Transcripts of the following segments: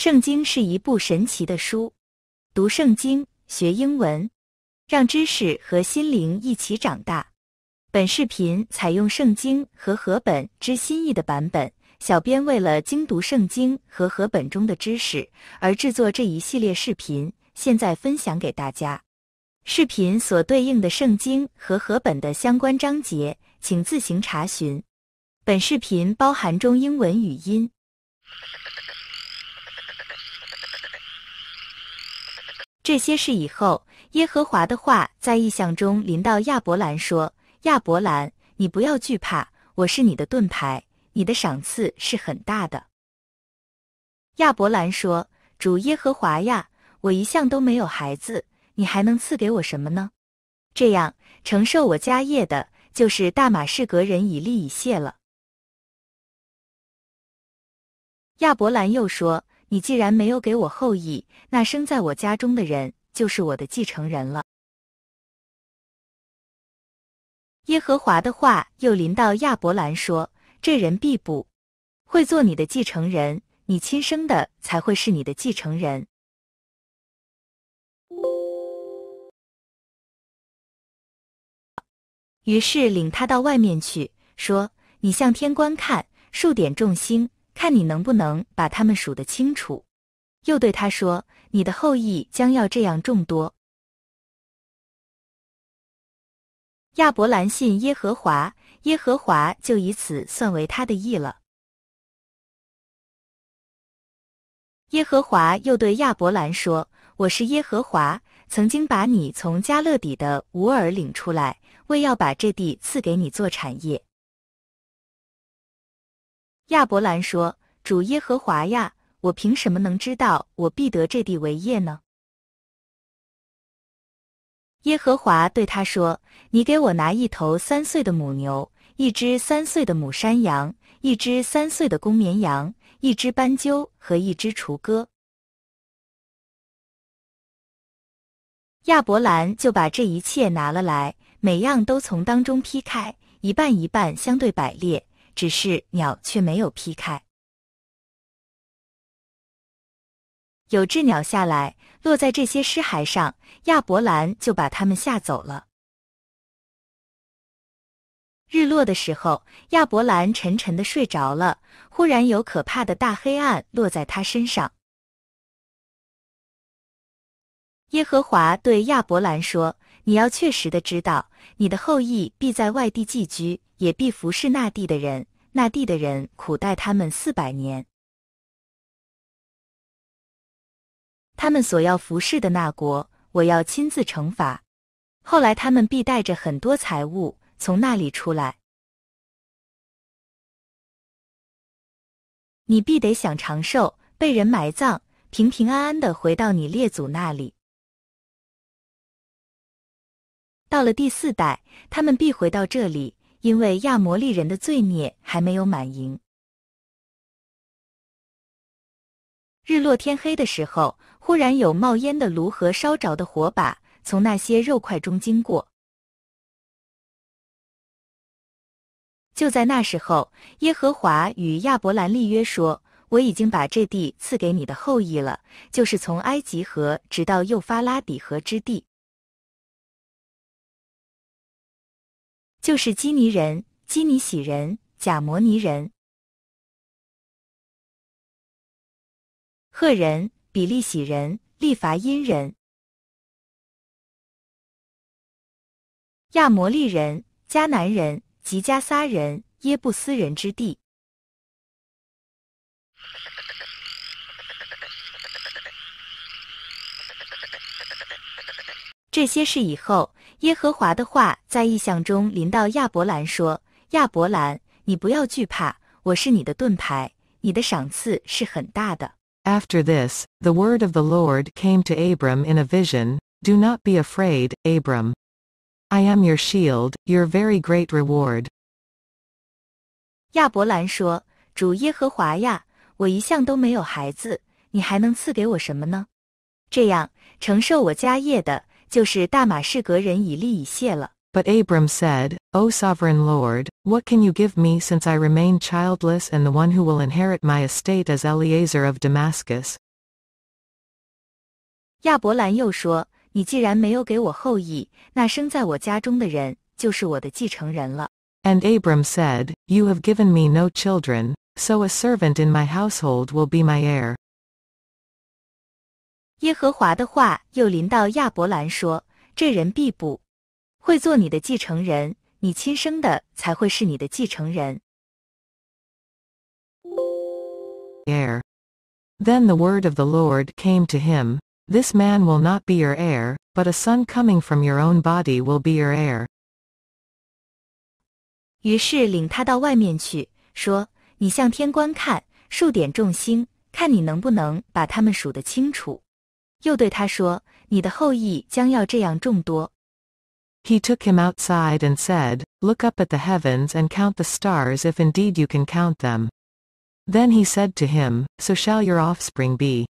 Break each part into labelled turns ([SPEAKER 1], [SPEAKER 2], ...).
[SPEAKER 1] 圣经是一部神奇的书，读圣经学英文，让知识和心灵一起长大。本视频采用圣经和和本之新意的版本。小编为了精读圣经和和本中的知识而制作这一系列视频，现在分享给大家。视频所对应的圣经和和本的相关章节，请自行查询。本视频包含中英文语音。这些事以后，耶和华的话在异象中临到亚伯兰说：“亚伯兰，你不要惧怕，我是你的盾牌，你的赏赐是很大的。”亚伯兰说：“主耶和华呀，我一向都没有孩子，你还能赐给我什么呢？这样承受我家业的，就是大马士革人以利以谢了。”亚伯兰又说。你既然没有给我后裔，那生在我家中的人就是我的继承人了。耶和华的话又临到亚伯兰说：“这人必不会做你的继承人，你亲生的才会是你的继承人。”于是领他到外面去，说：“你向天观看，数点众星。”看你能不能把他们数得清楚，又对他说：“你的后裔将要这样众多。”亚伯兰信耶和华，耶和华就以此算为他的义了。耶和华又对亚伯兰说：“我是耶和华，曾经把你从加勒底的吾尔领出来，为要把这地赐给你做产业。”亚伯兰说：“主耶和华呀，我凭什么能知道我必得这地为业呢？”耶和华对他说：“你给我拿一头三岁的母牛，一只三岁的母山羊，一只三岁的公绵羊，一只斑鸠和一只雏鸽。”亚伯兰就把这一切拿了来，每样都从当中劈开，一半一半相对摆列。只是鸟却没有劈开。有只鸟下来，落在这些尸骸上，亚伯兰就把他们吓走了。日落的时候，亚伯兰沉沉的睡着了。忽然有可怕的大黑暗落在他身上。耶和华对亚伯兰说。你要确实的知道，你的后裔必在外地寄居，也必服侍那地的人，那地的人苦待他们四百年。他们所要服侍的那国，我要亲自惩罚。后来他们必带着很多财物从那里出来。你必得享长寿，被人埋葬，平平安安的回到你列祖那里。到了第四代，他们必回到这里，因为亚摩利人的罪孽还没有满盈。日落天黑的时候，忽然有冒烟的炉和烧着的火把从那些肉块中经过。就在那时候，耶和华与亚伯兰立约说：“我已经把这地赐给你的后裔了，就是从埃及河直到幼发拉底河之地。”就是基尼人、基尼喜人、贾摩尼人、赫人、比利喜人、利伐因人、亚摩利人、迦南人及加撒人、耶布斯人之地。这些事以后，耶和华的话在异象中临到亚伯兰说：“亚伯兰，你不要惧怕，我是你的盾牌，你的赏赐是很大的。”
[SPEAKER 2] After this, the word of the Lord came to Abram in a vision. Do not be afraid, Abram. I am your shield, your very great reward.
[SPEAKER 1] 亚伯兰说：“主耶和华呀，我一向都没有孩子，你还能赐给我什么呢？这样承受我家业的。”就是大马士革人以利以谢了。
[SPEAKER 2] But Abram said, O sovereign Lord, what can you give me since I remain childless and the one who will inherit my estate is Eleazar of Damascus?
[SPEAKER 1] 亚伯兰又说：“你既然没有给我后裔，那生在我家中的人就是我的继承人了。”
[SPEAKER 2] And Abram said, You have given me no children, so a servant in my household will be my heir.
[SPEAKER 1] 耶和华的话又临到亚伯兰说：“这人必不会做你的继承人，你亲生的才会是你的继承人。”
[SPEAKER 2] Air. Then the word of the Lord came to him, "This man will not be your heir, but a son coming from your own body will be your heir."
[SPEAKER 1] 于是领他到外面去，说：“你向天观看，数点众星，看你能不能把他们数得清楚。”又对他说：“你的后裔将要这样众
[SPEAKER 2] 多。” He took him outside and said, Look up at the heavens and count the stars if indeed you can count them. Then he said to him, So shall your offspring be.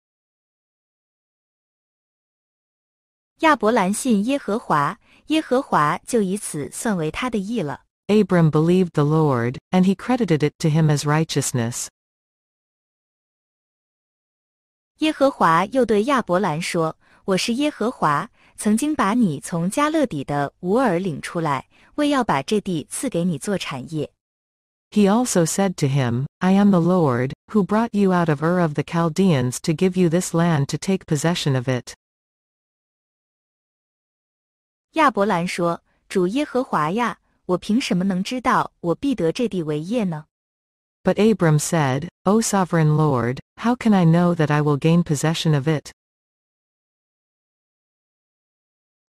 [SPEAKER 1] 亚伯兰信耶和华，耶和华就以此算为他的义了。
[SPEAKER 2] Abram believed the Lord, and he credited it to him as righteousness.
[SPEAKER 1] 耶和华又对亚伯兰说：“我是耶和华，曾经把你从加勒底的吾尔领出来，为要把这地赐给你做产业。”
[SPEAKER 2] He also said to him, "I am the Lord who brought you out of Ur of the Chaldeans to give you this land to take possession of it."
[SPEAKER 1] 亚伯兰说：“主耶和华呀，我凭什么能知道我必得这地为业呢？”
[SPEAKER 2] But Abram said, O sovereign Lord, how can I know that I will gain possession of it?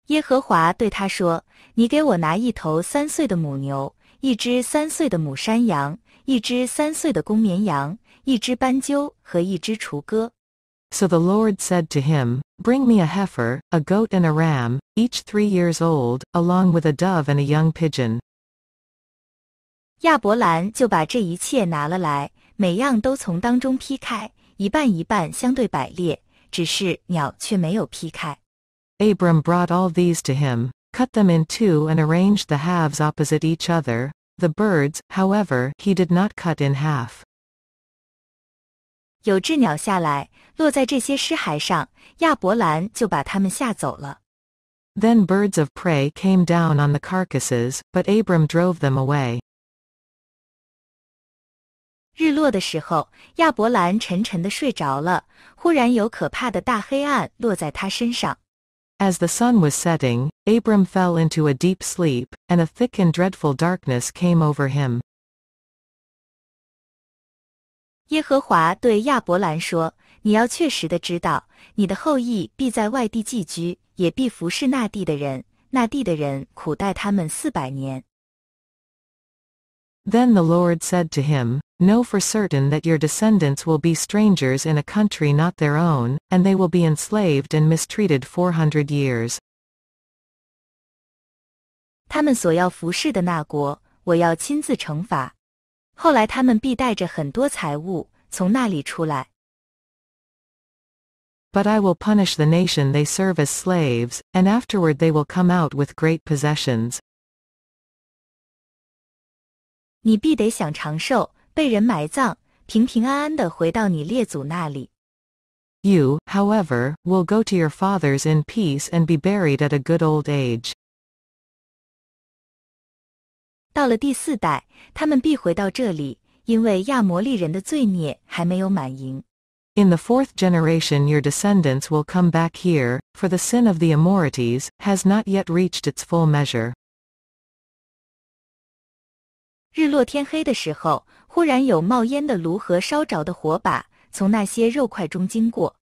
[SPEAKER 1] 耶和华对他说：“你给我拿一头三岁的母牛，一只三岁的母山羊，一只三岁的公绵羊，一只斑鸠和一只雏鸽。” So the Lord said to him, Bring me a heifer, a goat and a ram, each three
[SPEAKER 2] years old, along with a dove and a young pigeon.
[SPEAKER 1] 亚伯兰就把这一切拿了来，每样都从当中劈开，一半一半相对摆列，只是鸟却没有劈开。
[SPEAKER 2] Abram brought all these to him, cut them in two and arranged the halves opposite each other. The birds, however, he did not cut in half.
[SPEAKER 1] 有只鸟下来，落在这些尸骸上，亚伯兰就把它们吓走了。Then
[SPEAKER 2] birds of prey came down on the carcasses, but Abram drove them away.
[SPEAKER 1] 日落的时候，亚伯兰沉沉的睡着了。忽然有可怕的大黑暗落在他身上。As the sun was setting,
[SPEAKER 2] Abram fell into a deep sleep, and a thick and dreadful darkness came over him.
[SPEAKER 1] 耶和华对亚伯兰说：“你要确实的知道，你的后裔必在外地寄居，也必服侍那地的人。那地的人苦待他们四百年。” Then the
[SPEAKER 2] Lord said to him, Know for certain that your descendants will be strangers in a country not their own, and they will be enslaved and mistreated 400 years.
[SPEAKER 1] 他们所要服侍的那国，我要亲自惩罚。后来他们必带着很多财物从那里出来。
[SPEAKER 2] But I will punish the nation they serve as slaves, and afterward they will come out with great possessions. You,
[SPEAKER 1] however,
[SPEAKER 2] will go to your fathers in peace and be buried at a good old
[SPEAKER 1] age. 到了第四代，他们必回到这里，因为亚摩利人的罪孽还没有满盈。In the fourth
[SPEAKER 2] generation your descendants will come back here, for the sin of the Amorites has not yet reached its full measure.
[SPEAKER 1] 日落天黑的时候，忽然有冒烟的炉和烧着的火把从那些肉块中经过。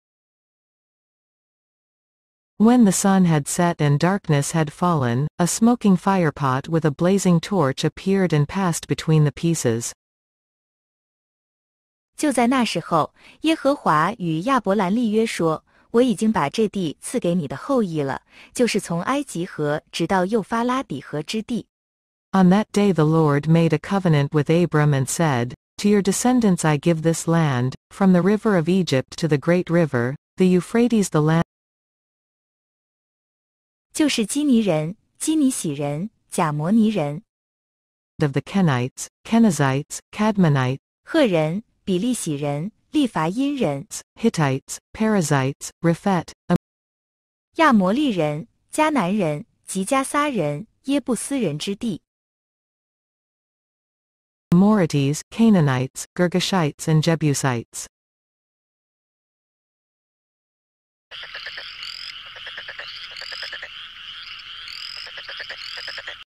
[SPEAKER 2] When the sun had set and darkness had fallen, a smoking firepot with a blazing torch appeared and passed between the pieces.
[SPEAKER 1] 就在那时候，耶和华与亚伯兰立约说：“我已经把这地赐给你的后裔了，就是从埃及河直到幼发拉底河之地。”
[SPEAKER 2] On that day the Lord made a covenant with Abram and said, To your descendants I give this land, from the river of Egypt to the great river, the Euphrates the land. 就是基尼
[SPEAKER 1] 人、基尼喜人、贾摩尼人 of the Kenites, Kenizzites, Cadmonites, 赫人、比利洗人、利伐因人、Hittites, Perizzites, Rephet, Am-
[SPEAKER 2] Morites, Canaanites, Girgashites and Jebusites.